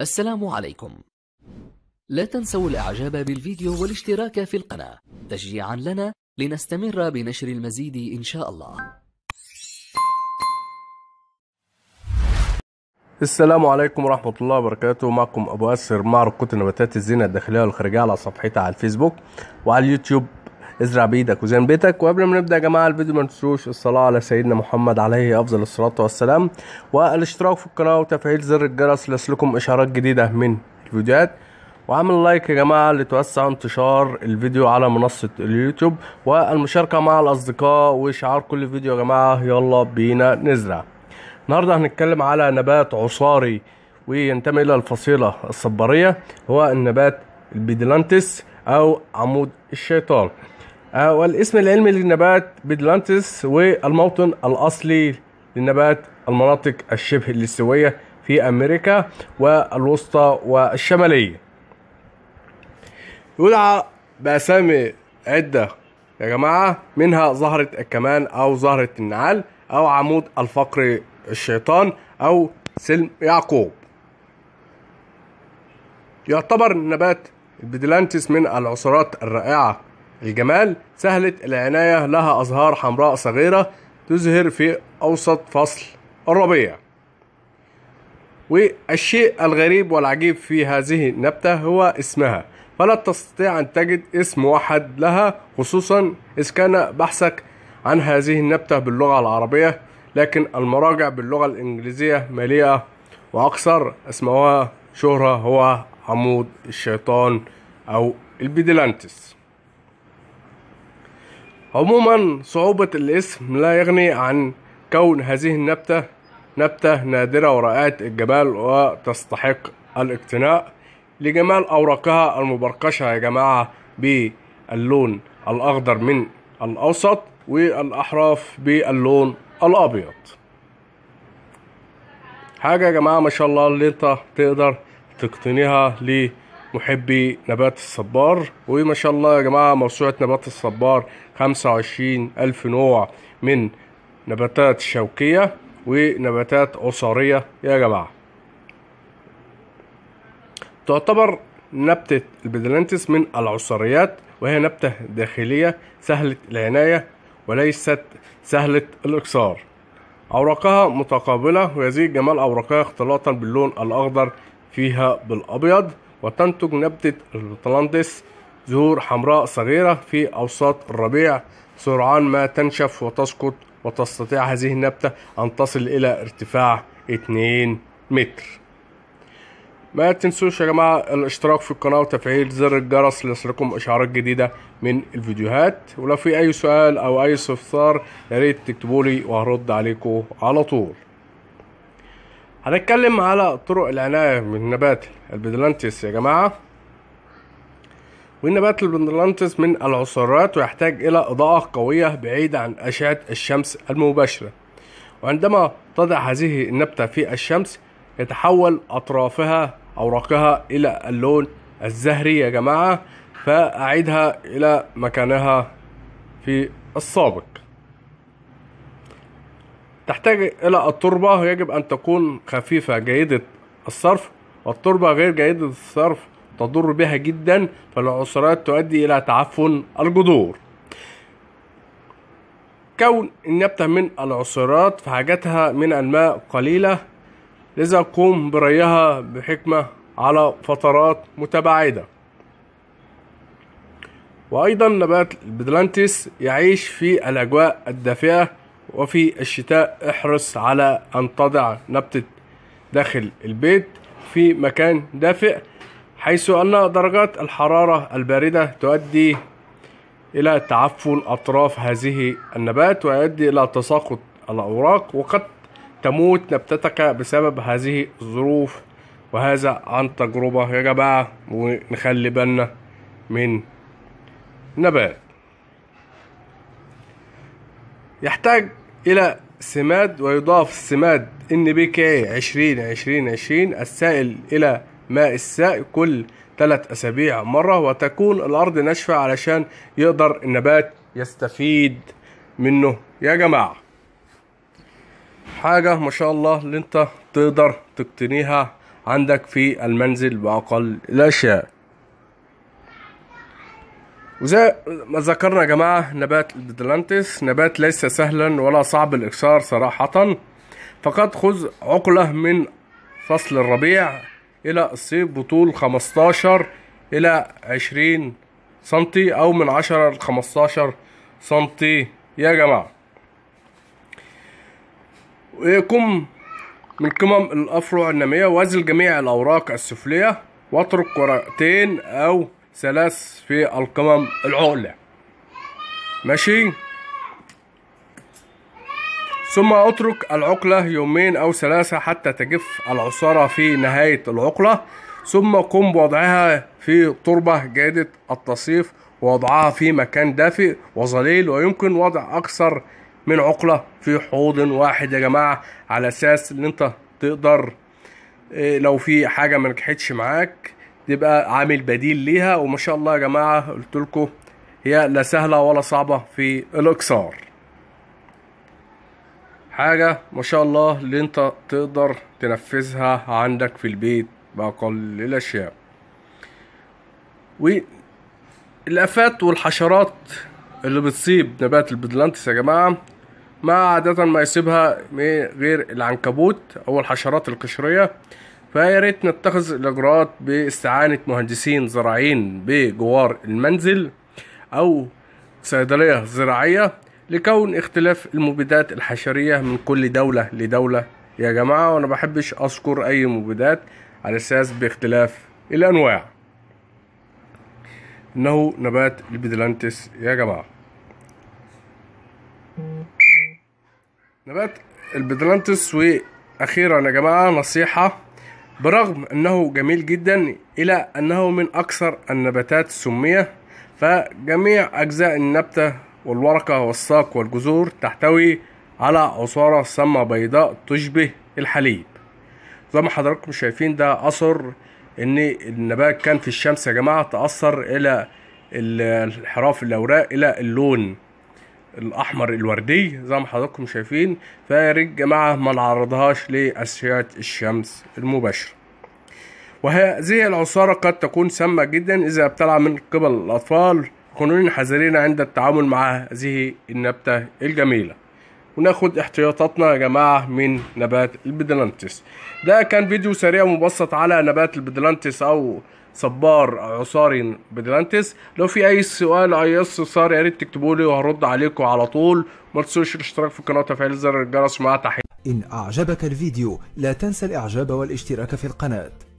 السلام عليكم لا تنسوا الاعجاب بالفيديو والاشتراك في القناة تشجيعا لنا لنستمر بنشر المزيد ان شاء الله السلام عليكم ورحمة الله وبركاته معكم أبو أسر معرض كتل نباتات الزينة الداخلية والخارجية على صفحتي على الفيسبوك وعلى اليوتيوب ازرع بايدك وزين بيتك وقبل ما نبدا يا جماعه الفيديو ما تنسوش الصلاه على سيدنا محمد عليه افضل الصلاه والسلام والاشتراك في القناه وتفعيل زر الجرس ليصلكم اشعارات جديده من الفيديوهات وعمل لايك يا جماعة لتوسع انتشار الفيديو على منصة اليوتيوب والمشاركة مع الأصدقاء وإشعار كل فيديو يا جماعة يلا بينا نزرع النهاردة هنتكلم على نبات عصاري وينتمي إلى الفصيلة الصبارية هو النبات البيدلانتس أو عمود الشيطان آه، والاسم العلمي للنبات بيدلانتس والموطن الأصلي للنبات المناطق الشبه الاستوائية في أمريكا والوسطى والشمالية يدعى بأسامي عدة يا جماعة منها زهرة الكمان أو زهرة النعال أو عمود الفقر الشيطان أو سلم يعقوب يعتبر نبات بيدلانتس من العصارات الرائعة الجمال سهلة العناية لها أزهار حمراء صغيرة تزهر في أوسط فصل الربيع والشيء الغريب والعجيب في هذه النبتة هو اسمها فلا تستطيع أن تجد اسم واحد لها خصوصا إذا كان بحثك عن هذه النبتة باللغة العربية لكن المراجع باللغة الإنجليزية مليئة وأكثر اسمها شهرة هو عمود الشيطان أو البيدلانتس عموما صعوبة الاسم لا يغني عن كون هذه النبتة نبتة نادرة ورائعة الجمال وتستحق الاقتناء لجمال أوراقها المبرقشة يا جماعة باللون الأخضر من الأوسط والأحراف باللون الأبيض حاجة يا جماعة ما شاء الله اللي انت تقدر تقتنيها ليه محبي نبات الصبار وما شاء الله يا جماعة موسوعة نبات الصبار خمسة وعشرين ألف نوع من نباتات شوكية ونباتات أسرية يا جماعة تعتبر نبتة البدلانتس من العصريات وهي نبتة داخلية سهلة العناية وليست سهلة الإكسار أوراقها متقابلة ويزيد جمال أوراقها اختلاطا باللون الأخضر فيها بالأبيض وتنتج نبتة الطلاندس زهور حمراء صغيرة في أوساط الربيع سرعان ما تنشف وتسقط وتستطيع هذه النبتة أن تصل إلى ارتفاع 2 متر ما تنسوش يا جماعة الاشتراك في القناة وتفعيل زر الجرس ليصلكم إشعارات جديدة من الفيديوهات ولو في أي سؤال أو أي استفسار ياريت تكتبولي وهرد عليكم على طول هنتكلم على طرق العناية بالنبات البدلانتس يا جماعة والنبات البدلانتس من العصارات ويحتاج إلى إضاءة قوية بعيدة عن أشعة الشمس المباشرة وعندما تضع هذه النبتة في الشمس يتحول أطرافها أوراقها إلى اللون الزهري يا جماعة فأعيدها إلى مكانها في السابق تحتاج إلى التربة يجب أن تكون خفيفة جيدة الصرف والتربة غير جيدة الصرف تضر بها جدا فالعصرات تؤدي إلى تعفن الجذور كون النبتة من العصرات فحاجتها من الماء قليلة لذا قوم بريها بحكمة على فترات متباعدة وأيضا نبات البدلانتس يعيش في الأجواء الدافئة وفي الشتاء احرص على أن تضع نبتة داخل البيت في مكان دافئ حيث أن درجات الحرارة الباردة تؤدي إلى تعفن أطراف هذه النبات ويؤدي إلى تساقط الأوراق وقد تموت نبتتك بسبب هذه الظروف وهذا عن تجربة يا جماعة ونخلي بالنا من نبات يحتاج إلى سماد ويضاف سماد ان بي كي 20 20 20 السائل إلى ماء الساء كل ثلاث أسابيع مرة وتكون الأرض ناشفة علشان يقدر النبات يستفيد منه يا جماعة حاجة ما شاء الله اللي انت تقدر تقتنيها عندك في المنزل بأقل الأشياء وزي ما ذكرنا يا جماعة نبات الديدلانتس نبات ليس سهلا ولا صعب الإكسار صراحة فقد خذ عقلة من فصل الربيع إلى الصيف بطول 15 إلى 20 سنتي أو من 10 لخمستاشر 15 سنتي يا جماعة ويقوم من قمم الأفرع النامية وازل جميع الأوراق السفلية واترك ورقتين أو ثلاث في القمم العقلة ماشي ثم اترك العقلة يومين او ثلاثة حتى تجف العصارة في نهاية العقلة ثم قم بوضعها في تربة جيدة التصيف ووضعها في مكان دافئ وظليل ويمكن وضع اكثر من عقلة في حوض واحد يا جماعة على اساس ان انت تقدر إيه، لو في حاجة ملكحتش معاك تبقى عامل بديل ليها وما شاء الله يا جماعه قلت لكم هي لا سهله ولا صعبه في الاكسار حاجه ما شاء الله اللي انت تقدر تنفذها عندك في البيت باقل الاشياء والافات والحشرات اللي بتصيب نبات البدلانتس يا جماعه ما عادة ما يصيبها غير العنكبوت أو الحشرات القشرية فيا ريت نتخذ الاجراءات باستعانه مهندسين زراعيين بجوار المنزل او صيدليه زراعيه لكون اختلاف المبيدات الحشريه من كل دوله لدوله يا جماعه وانا بحبش اذكر اي مبيدات على اساس باختلاف الانواع انه نبات البيدلانتس يا جماعه نبات البيدلانتس واخيرا يا جماعه نصيحه برغم أنه جميل جدا إلى أنه من أكثر النباتات سمية فجميع أجزاء النبتة والورقة والساق والجذور تحتوي على عصارة سامة بيضاء تشبه الحليب زي ما حضراتكم شايفين ده أثر إن النبات كان في الشمس يا جماعة تأثر إلى الحراف الأوراق إلى اللون الاحمر الوردي زي ما حضراتكم شايفين فيا ريت جماعه ما نعرضهاش لاشعه الشمس المباشره وهذه العصارة قد تكون سامة جدا إذا ابتلع من قبل الأطفال كونوا حذرين عند التعامل مع هذه النبتة الجميلة وناخد احتياطاتنا يا جماعة من نبات البدلانتس ده كان فيديو سريع مبسط على نبات البدلانتس أو صبار عصاري بدلانتس لو في اي سؤال اي استفسار يا ريت تكتبوا لي وهرد عليكم على طول ما تنسوش الاشتراك في القناه وتفعيل زر الجرس مع تحيه ان اعجبك الفيديو لا تنسى الاعجاب والاشتراك في القناه